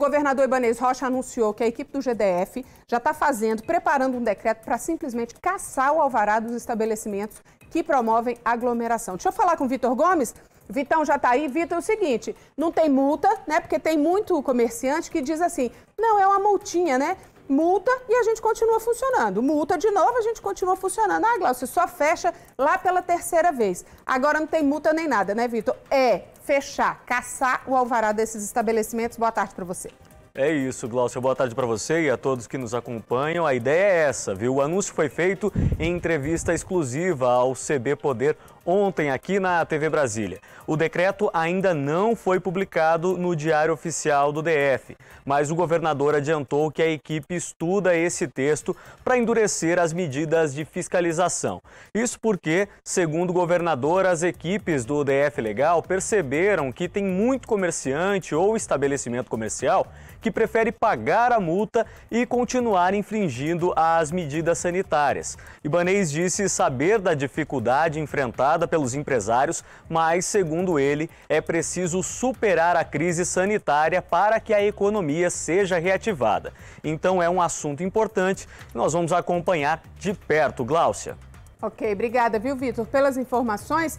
O governador Ibanez Rocha anunciou que a equipe do GDF já está fazendo, preparando um decreto para simplesmente caçar o alvará dos estabelecimentos que promovem aglomeração. Deixa eu falar com o Vitor Gomes. Vitão já está aí. Vitor, é o seguinte, não tem multa, né? Porque tem muito comerciante que diz assim, não, é uma multinha, né? Multa e a gente continua funcionando. Multa de novo, a gente continua funcionando. Ah, Glaucio, só fecha lá pela terceira vez. Agora não tem multa nem nada, né, Vitor? É, fechar, caçar o alvará desses estabelecimentos. Boa tarde para você. É isso, Glaucio. Boa tarde para você e a todos que nos acompanham. A ideia é essa, viu? O anúncio foi feito em entrevista exclusiva ao CB Poder ontem aqui na TV Brasília. O decreto ainda não foi publicado no Diário Oficial do DF, mas o governador adiantou que a equipe estuda esse texto para endurecer as medidas de fiscalização. Isso porque, segundo o governador, as equipes do DF Legal perceberam que tem muito comerciante ou estabelecimento comercial que prefere pagar a multa e continuar infringindo as medidas sanitárias. Ibanez disse saber da dificuldade enfrentada pelos empresários, mas, segundo ele, é preciso superar a crise sanitária para que a economia seja reativada. Então, é um assunto importante que nós vamos acompanhar de perto, Gláucia. Ok, obrigada, viu, Vitor, pelas informações.